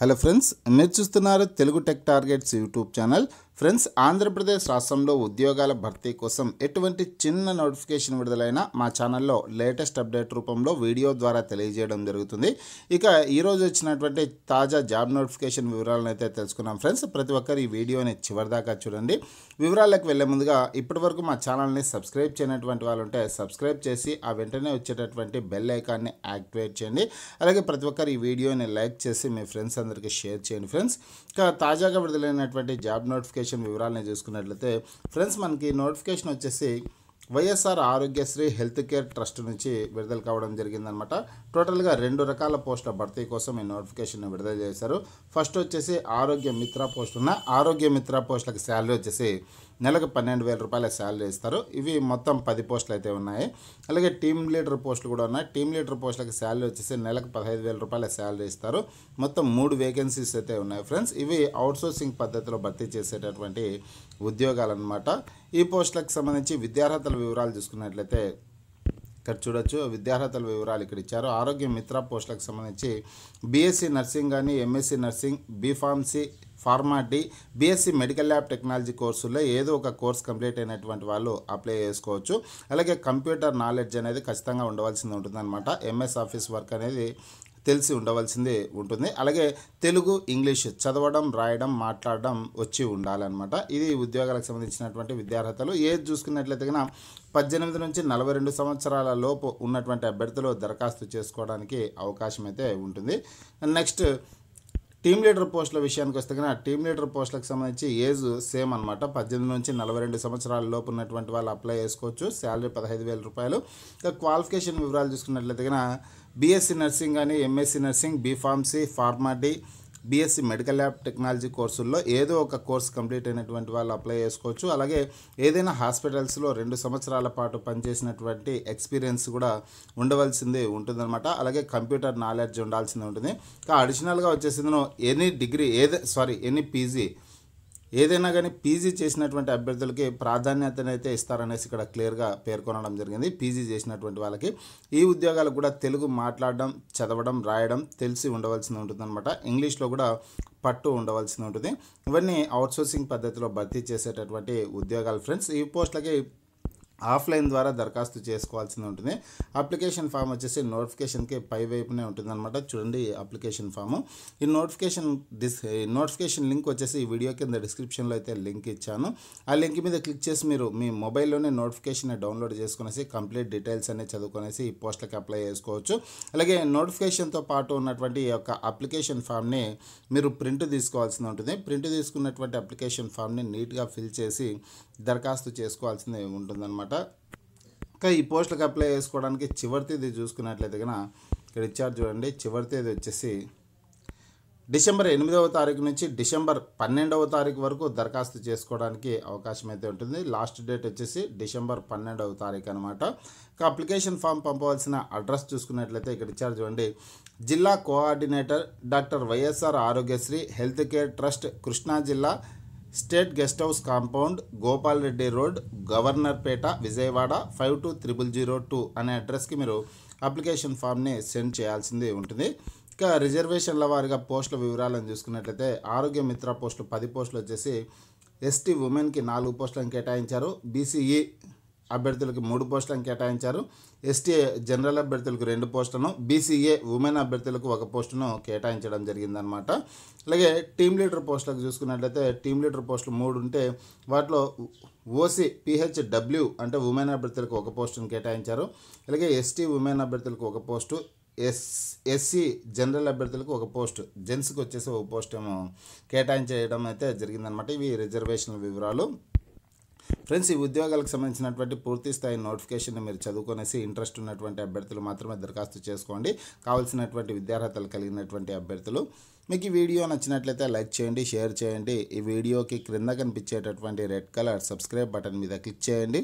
hello friends మీరు చూస్తున్నారు Telugu tech targets YouTube channel friends Andhra Pradesh రాష్ట్రంలో ఉద్యోగాల భర్తీ కోసం ఎటువంటి చిన్న నోటిఫికేషన్ విడుదలైనా మా ఛానల్లో లేటెస్ట్ అప్డేట్ రూపంలో వీడియో ద్వారా తెలియజేయడం జరుగుతుంది ఇక ఈరోజు వచ్చినటువంటి తాజా జాబ్ నోటిఫికేషన్ వివరాలను అయితే తెలుసుకున్నాం ఫ్రెండ్స్ ప్రతి ఒక్కరు ఈ వీడియోని చివరిదాకా చూడండి వివరాలకు వెళ్లే ముందుగా ఇప్పటివరకు మా ఛానల్ని సబ్స్క్రైబ్ చేయనటువంటి వాళ్ళు ఉంటే సబ్స్క్రైబ్ చేసి ఆ వెంటనే వచ్చేటటువంటి బెల్ ఐకాన్ని యాక్టివేట్ చేయండి అలాగే ప్రతి ఒక్కరు ఈ వీడియోని లైక్ చేసి మీ ఫ్రెండ్స్ అందరికీ షేర్ చేయండి ఫ్రెండ్స్ ఇక తాజాగా విడుదలైనటువంటి జాబ్ నోటిఫికేషన్ ఇన్ఫర్మేషన్ వివరాలని చూసుకున్నట్లయితే ఫ్రెండ్స్ మనకి నోటిఫికేషన్ వచ్చేసి YSR Aarogyasri health care trust నుంచి విడుదల కావడం జరిగిందనమాట టోటల్గా రెండు రకాల పోస్టుల భర్తీ కోసం ఈ నోటిఫికేషన్ విడుదల చేశారు ఫస్ట్ వచ్చేసి ఆరోగ్య మిత్ర పోస్ట్ ఉన్న ఆరోగ్య మిత్ర పోస్టులకు శాలరీ వచ్చేసి నెలకు పన్నెండు వేల రూపాయల శాలరీ ఇస్తారు ఇవి మొత్తం పది పోస్టులు అయితే ఉన్నాయి అలాగే టీమ్ లీడర్ పోస్టులు కూడా ఉన్నాయి టీమ్ లీడర్ పోస్టులకు శాలరీ వచ్చేసి నెలకు పదహైదు వేల రూపాయల శాలరీ ఇస్తారు మొత్తం మూడు వేకెన్సీస్ అయితే ఉన్నాయి ఫ్రెండ్స్ ఇవి అవుట్సోర్సింగ్ పద్ధతిలో భర్తీ చేసేటటువంటి ఉద్యోగాలు అనమాట ఈ పోస్టులకు సంబంధించి విద్యార్హతల వివరాలు చూసుకున్నట్లయితే ఇక్కడ చూడొచ్చు విద్యార్హతల వివరాలు ఇక్కడ ఇచ్చారు ఆరోగ్య మిత్ర పోస్టులకు సంబంధించి బీఎస్సీ నర్సింగ్ కానీ MSc nursing B Pharmacy pharma D BSc medical lab technology కోర్సుల్లో ఏదో ఒక కోర్స్ కంప్లీట్ అయినటువంటి వాళ్ళు అప్లై చేసుకోవచ్చు అలాగే కంప్యూటర్ నాలెడ్జ్ అనేది ఖచ్చితంగా ఉండవలసింది ఉంటుందన్నమాట ఎంఎస్ ఆఫీస్ వర్క్ అనేది తెలిసి ఉండవలసింది ఉంటుంది అలాగే తెలుగు ఇంగ్లీష్ చదవడం రాయడం మాట్లాడడం వచ్చి ఉండాలన్నమాట ఇది ఉద్యోగాలకు సంబంధించినటువంటి విద్యార్హతలు ఏది చూసుకున్నట్లయితే పద్దెనిమిది నుంచి నలభై రెండు సంవత్సరాల లోపు ఉన్నటువంటి అభ్యర్థులు దరఖాస్తు చేసుకోవడానికి అవకాశం అయితే ఉంటుంది నెక్స్ట్ టీమ్ లీడర్ పోస్టుల విషయానికి వస్తే కనుక టీమ్ లీడర్ పోస్టులకు సంబంధించి ఏజ్ సేమ్ అనమాట పద్దెనిమిది నుంచి నలభై రెండు సంవత్సరాల లోపు ఉన్నటువంటి వాళ్ళు అప్లై చేసుకోవచ్చు శాలరీ పదహైదు వేల రూపాయలు ఇంకా క్వాలిఫికేషన్ వివరాలు చూసుకున్నట్లయితే కనుక బీఎస్సీ నర్సింగ్ కానీ MSc nursing B Pharmacy PharmD BSc medical lab technology కోర్సుల్లో ఏదో ఒక కోర్స్ కంప్లీట్ అయినటువంటి వాళ్ళు అప్లై చేసుకోవచ్చు అలాగే ఏదైనా హాస్పిటల్స్లో రెండు సంవత్సరాల పాటు పనిచేసినటువంటి ఎక్స్పీరియన్స్ కూడా ఉండవలసింది ఉంటుందన్నమాట అలాగే కంప్యూటర్ నాలెడ్జ్ ఉండాల్సింది ఉంటుంది కా అడిషనల్గా వచ్చేసింది ఎనీ డిగ్రీ ఏదే సారీ ఎనీ పీజీ ఏదైనా కానీ పీజీ చేసినటువంటి అభ్యర్థులకి ప్రాధాన్యతనైతే ఇస్తారనేసి ఇక్కడ క్లియర్గా పేర్కొనడం జరిగింది పీజీ చేసినటువంటి వాళ్ళకి ఈ ఉద్యోగాలకు కూడా తెలుగు మాట్లాడడం చదవడం రాయడం తెలిసి ఉండవలసింది ఉంటుందన్నమాట ఇంగ్లీష్లో కూడా పట్టు ఉండవలసింది ఉంటుంది ఇవన్నీ అవుట్సోర్సింగ్ పద్ధతిలో భర్తీ చేసేటటువంటి ఉద్యోగాలు ఫ్రెండ్స్ ఈ పోస్టులకి ఆఫ్లైన్ ద్వారా దరఖాస్తు చేసుకోవాల్సింది ఉంటుంది అప్లికేషన్ ఫామ్ వచ్చేసి నోటిఫికేషన్కి పై వైపునే ఉంటుందన్నమాట చూడండి అప్లికేషన్ ఫామ్ ఈ నోటిఫికేషన్ డిస్ నోటిఫికేషన్ లింక్ వచ్చేసి ఈ వీడియో కింద డిస్క్రిప్షన్లో అయితే లింక్ ఇచ్చాను ఆ లింక్ మీద క్లిక్ చేసి మీరు మీ మొబైల్లోనే నోటిఫికేషన్ డౌన్లోడ్ చేసుకునేసి కంప్లీట్ డీటెయిల్స్ అనేవి చదువుకునేసి ఈ పోస్ట్లకి అప్లై చేసుకోవచ్చు అలాగే నోటిఫికేషన్తో పాటు ఉన్నటువంటి ఈ యొక్క అప్లికేషన్ ఫామ్ని మీరు ప్రింట్ తీసుకోవాల్సి ఉంటుంది ప్రింట్ తీసుకున్నటువంటి అప్లికేషన్ ఫామ్ని నీట్గా ఫిల్ చేసి దరఖాస్తు చేసుకోవాల్సింది ఉంటుందన్నమాట అనమాట ఇంకా ఈ పోస్టులకు అప్లై చేసుకోవడానికి చివరి తేదీ చూసుకున్నట్లయితే కనుక ఇక్కడ ఇచ్చారు చూడండి చివరి తేదీ వచ్చేసి డిసెంబర్ ఎనిమిదవ తారీఖు నుంచి డిసెంబర్ పన్నెండవ తారీఖు వరకు దరఖాస్తు చేసుకోవడానికి అవకాశం అయితే ఉంటుంది లాస్ట్ డేట్ వచ్చేసి డిసెంబర్ పన్నెండవ తారీఖు అనమాట అప్లికేషన్ ఫామ్ పంపవలసిన అడ్రస్ చూసుకున్నట్లయితే ఇక్కడ ఇచ్చారు చూడండి జిల్లా coordinator doctor YSR Aarogyasri health care trust Krishna జిల్లా state guest house compound Gopal Reddy road Governorpet Vijayawada five two triple zero two అనే అడ్రస్కి మీరు అప్లికేషన్ ఫామ్ని సెండ్ చేయాల్సింది ఉంటుంది ఇక రిజర్వేషన్ల వారిగా పోస్టుల వివరాలను చూసుకున్నట్లయితే ఆరోగ్య మిత్ర పోస్టులు పది పోస్టులు వచ్చేసి ఎస్టీ ఉమెన్కి నాలుగు పోస్టులను కేటాయించారు బీసీఈ అభ్యర్థులకు మూడు పోస్టులను కేటాయించారు ఎస్టీ జనరల్ అభ్యర్థులకు రెండు పోస్టులను బీసీఏ ఉమెన్ అభ్యర్థులకు ఒక పోస్టును కేటాయించడం జరిగిందనమాట అలాగే టీమ్ లీడర్ పోస్టులకు చూసుకున్నట్లయితే టీమ్ లీడర్ పోస్టులు మూడు ఉంటే వాటిలో ఓసీ పిహెచ్డబ్ల్యూ అంటే ఉమెన్ అభ్యర్థులకు ఒక పోస్టును కేటాయించారు అలాగే ఎస్టీ ఉమెన్ అభ్యర్థులకు ఒక పోస్టు ఎస్ ఎస్సీ జనరల్ అభ్యర్థులకు ఒక పోస్ట్ జెంట్స్కి వచ్చేసి ఒక పోస్ట్ ఏమో కేటాయించేయడం అయితే జరిగిందనమాట ఇవి రిజర్వేషన్ వివరాలు ఫ్రెండ్స్ ఈ ఉద్యోగాలకు సంబంధించినటువంటి పూర్తి స్థాయి నోటిఫికేషన్ మీరు చదువుకొనేసి ఇంట్రెస్ట్ ఉన్నటువంటి అభ్యర్థులు మాత్రమే దరఖాస్తు చేసుకోండి కావాల్సినటువంటి విద్యార్హతలు కలిగినటువంటి అభ్యర్థులు మీకు ఈ వీడియో నచ్చినట్లయితే లైక్ చేయండి షేర్ చేయండి ఈ వీడియోకి క్రింద కనిపించేటటువంటి రెడ్ కలర్ సబ్స్క్రైబ్ బటన్ మీద క్లిక్ చేయండి